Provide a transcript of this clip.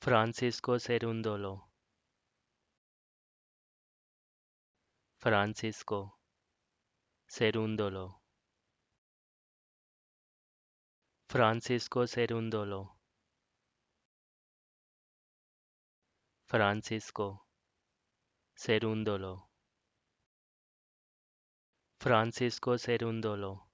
Francisco Serundolo Francisco Serundolo Francisco Serundolo Francisco Serundolo Francisco Serundolo